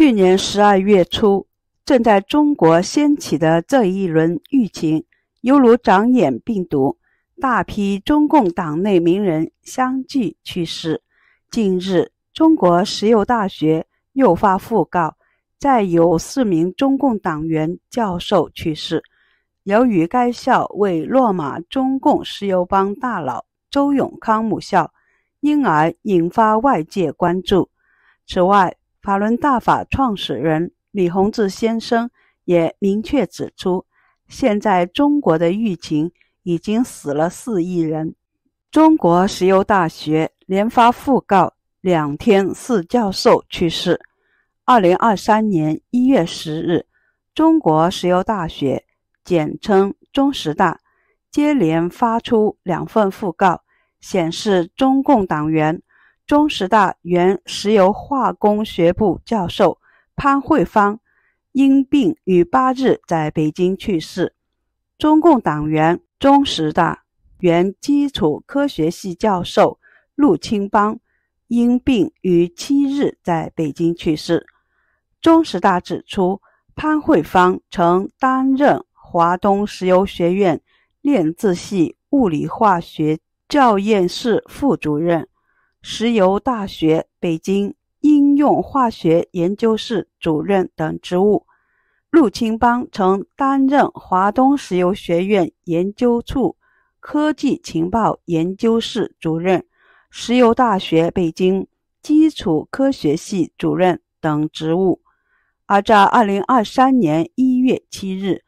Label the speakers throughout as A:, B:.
A: 去年十二月初，正在中国掀起的这一轮疫情，犹如长眼病毒，大批中共党内名人相继去世。近日，中国石油大学又发讣告，再有四名中共党员教授去世。由于该校为落马中共石油帮大佬周永康母校，因而引发外界关注。此外，法轮大法创始人李洪志先生也明确指出，现在中国的疫情已经死了四亿人。中国石油大学连发讣告，两天四教授去世。二零二三年一月十日，中国石油大学（简称中石大）接连发出两份讣告，显示中共党员。中石大原石油化工学部教授潘惠芳因病于八日在北京去世。中共党员中石大原基础科学系教授陆清邦因病于七日在北京去世。中石大指出，潘惠芳曾担任华东石油学院炼制系物理化学教研室副主任。石油大学北京应用化学研究室主任等职务，陆清邦曾担任华东石油学院研究处科技情报研究室主任、石油大学北京基础科学系主任等职务。而在二零二三年一月七日，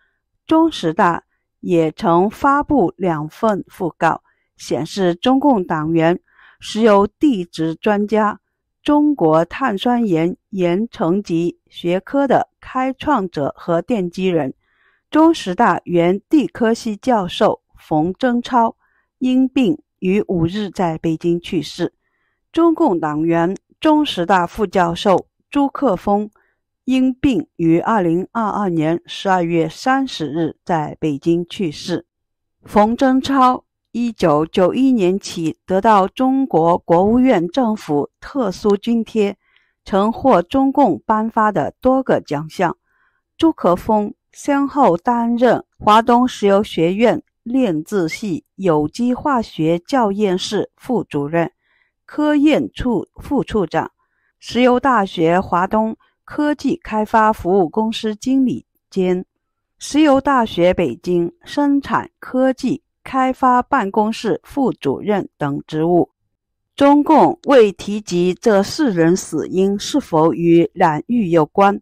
A: 中石大也曾发布两份讣告，显示中共党员。石油地质专家、中国碳酸盐盐层级学科的开创者和奠基人、中石大原地科系教授冯征超因病于五日在北京去世。中共党员、中石大副教授朱克峰因病于二零二二年十二月三十日在北京去世。冯征超。一九九一年起，得到中国国务院政府特殊津贴，曾获中共颁发的多个奖项。朱可峰先后担任华东石油学院炼制系有机化学教研室副主任、科研处副处长、石油大学华东科技开发服务公司经理兼石油大学北京生产科技。开发办公室副主任等职务，中共未提及这四人死因是否与染疫有关，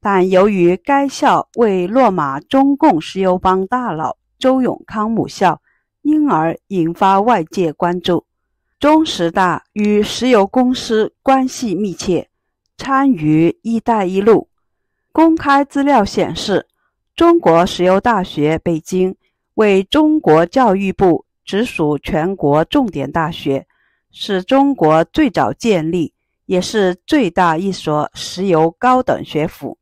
A: 但由于该校未落马中共石油帮大佬周永康母校，因而引发外界关注。中石大与石油公司关系密切，参与“一带一路”。公开资料显示，中国石油大学（北京）。为中国教育部直属全国重点大学，是中国最早建立也是最大一所石油高等学府。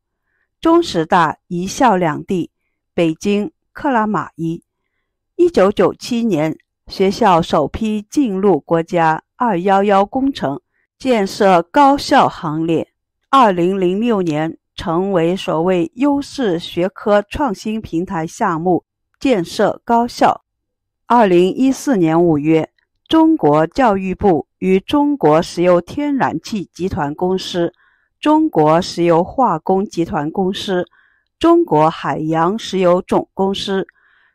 A: 中石大一校两地，北京克拉玛依。一九九七年，学校首批进入国家“二幺幺”工程建设高校行列。二零零六年，成为所谓优势学科创新平台项目。建设高校。二零一四年五月，中国教育部与中国石油天然气集团公司、中国石油化工集团公司、中国海洋石油总公司、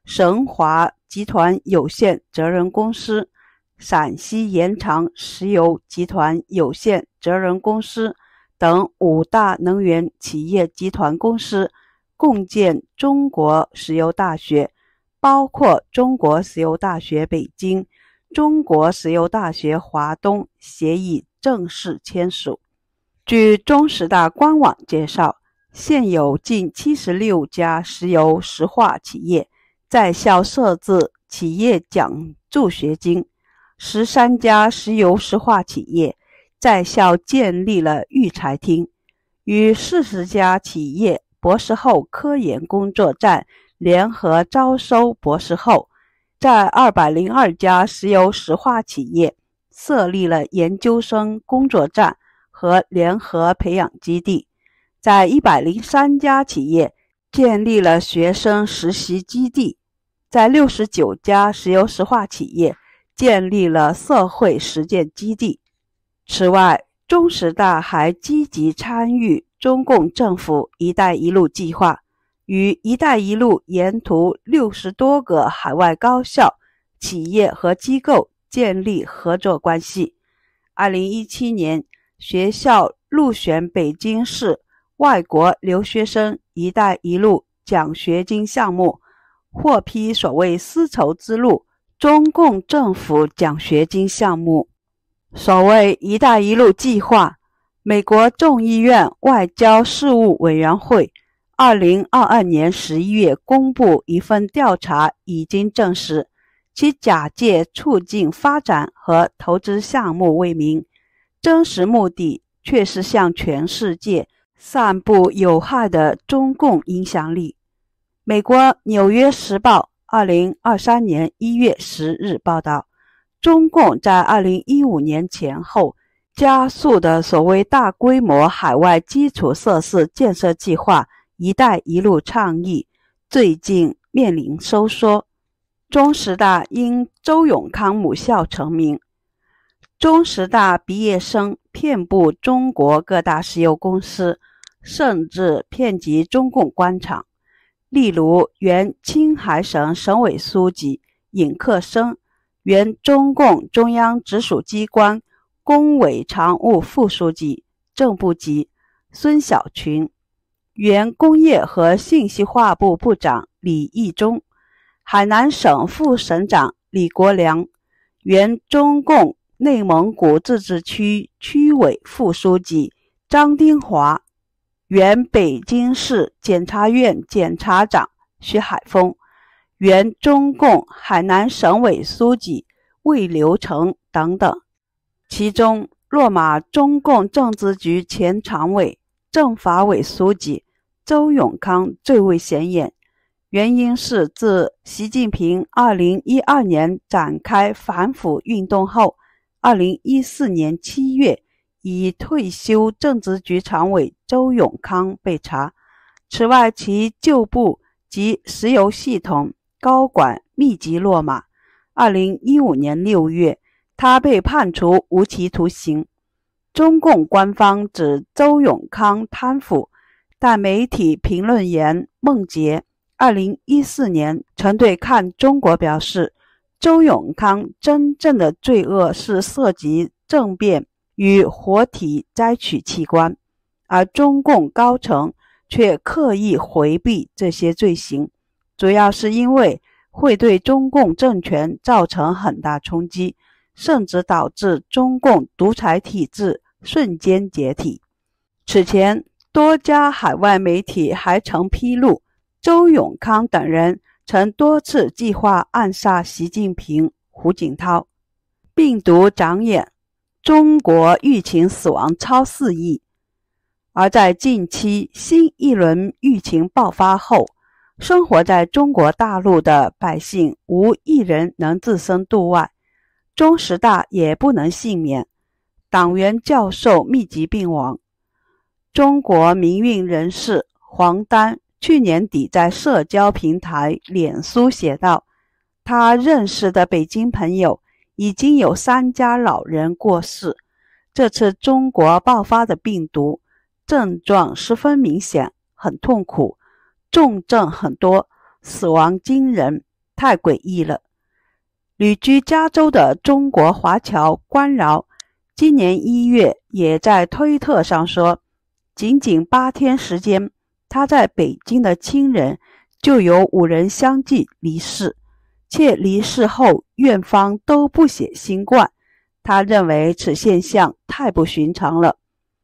A: 神华集团有限责任公司、陕西延长石油集团有限责任公司等五大能源企业集团公司。共建中国石油大学，包括中国石油大学北京、中国石油大学华东协议正式签署。据中石大官网介绍，现有近七十六家石油石化企业在校设置企业奖助学金，十三家石油石化企业在校建立了育才厅，与四十家企业。博士后科研工作站联合招收博士后，在二百零二家石油石化企业设立了研究生工作站和联合培养基地，在一百零三家企业建立了学生实习基地，在六十九家石油石化企业建立了社会实践基地。此外，中石大还积极参与。中共政府“一带一路”计划与“一带一路”沿途六十多个海外高校、企业和机构建立合作关系。二零一七年，学校入选北京市外国留学生“一带一路”奖学金项目，获批所谓“丝绸之路”中共政府奖学金项目，所谓“一带一路”计划。美国众议院外交事务委员会，二零二二年十一月公布一份调查，已经证实，其假借促进发展和投资项目为名，真实目的却是向全世界散布有害的中共影响力。美国《纽约时报》二零二三年一月十日报道，中共在二零一五年前后。加速的所谓大规模海外基础设施建设计划“一带一路”倡议最近面临收缩。中师大因周永康母校成名，中师大毕业生遍布中国各大石油公司，甚至遍及中共官场。例如，原青海省省委书记尹克生，原中共中央直属机关。工委常务副书记、正部级孙小群，原工业和信息化部部长李毅中，海南省副省长李国良，原中共内蒙古自治区区委副书记张丁华，原北京市检察院检察长徐海峰，原中共海南省委书记魏留成等等。其中，落马中共政治局前常委、政法委书记周永康最为显眼。原因是自习近平2012年展开反腐运动后，2014年7月，已退休政治局常委周永康被查。此外，其旧部及石油系统高管密集落马。2015年6月。他被判处无期徒刑。中共官方指周永康贪腐，但媒体评论员孟杰二零一四年曾对《看中国》表示：“周永康真正的罪恶是涉及政变与活体摘取器官，而中共高层却刻意回避这些罪行，主要是因为会对中共政权造成很大冲击。”甚至导致中共独裁体制瞬间解体。此前，多家海外媒体还曾披露，周永康等人曾多次计划暗杀习近平、胡锦涛。病毒长眼，中国疫情死亡超四亿。而在近期新一轮疫情爆发后，生活在中国大陆的百姓无一人能置身度外。中十大也不能幸免，党员教授密集病亡。中国民运人士黄丹去年底在社交平台脸书写道：“他认识的北京朋友已经有三家老人过世，这次中国爆发的病毒症状十分明显，很痛苦，重症很多，死亡惊人，太诡异了。”旅居加州的中国华侨关饶，今年一月也在推特上说，仅仅八天时间，他在北京的亲人就有五人相继离世，且离世后院方都不写新冠。他认为此现象太不寻常了。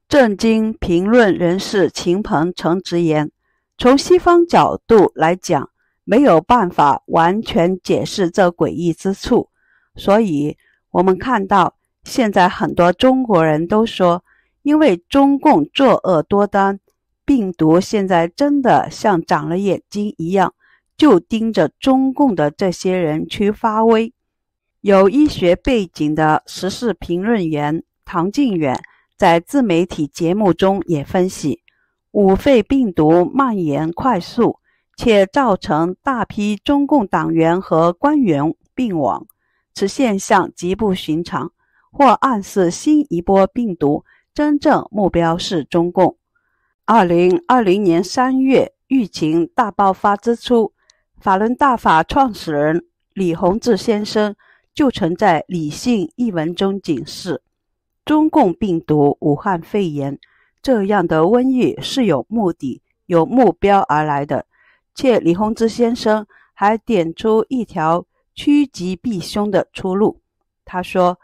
A: 正经评论人士秦鹏曾直言，从西方角度来讲。没有办法完全解释这诡异之处，所以我们看到现在很多中国人都说，因为中共作恶多端，病毒现在真的像长了眼睛一样，就盯着中共的这些人去发威。有医学背景的时事评论员唐靖远在自媒体节目中也分析，五肺病毒蔓延快速。且造成大批中共党员和官员病亡，此现象极不寻常，或暗示新一波病毒真正目标是中共。二零二零年三月疫情大爆发之初，法轮大法创始人李洪志先生就曾在《理性》一文中警示：“中共病毒武汉肺炎这样的瘟疫是有目的、有目标而来的。”且李洪志先生还点出一条趋吉避凶的出路。他说：“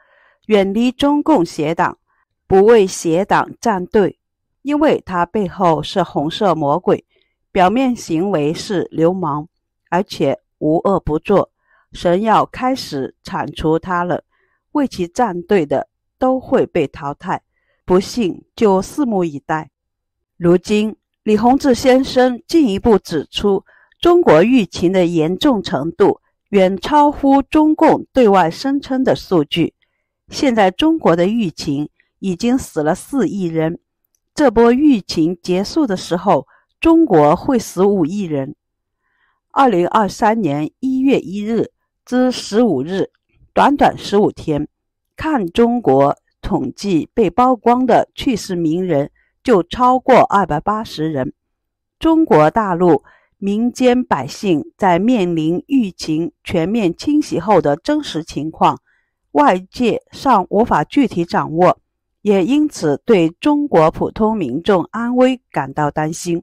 A: 远离中共邪党，不为邪党站队，因为他背后是红色魔鬼，表面行为是流氓，而且无恶不作。神要开始铲除他了，为其站队的都会被淘汰。不信就拭目以待。如今。”李洪志先生进一步指出，中国疫情的严重程度远超乎中共对外声称的数据。现在中国的疫情已经死了四亿人，这波疫情结束的时候，中国会死五亿人。二零二三年一月一日至十五日，短短十五天，看中国统计被曝光的去世名人。就超过二百八十人。中国大陆民间百姓在面临疫情全面侵袭后的真实情况，外界尚无法具体掌握，也因此对中国普通民众安危感到担心。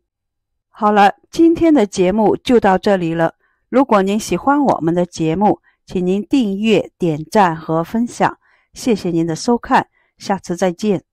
A: 好了，今天的节目就到这里了。如果您喜欢我们的节目，请您订阅、点赞和分享。谢谢您的收看，下次再见。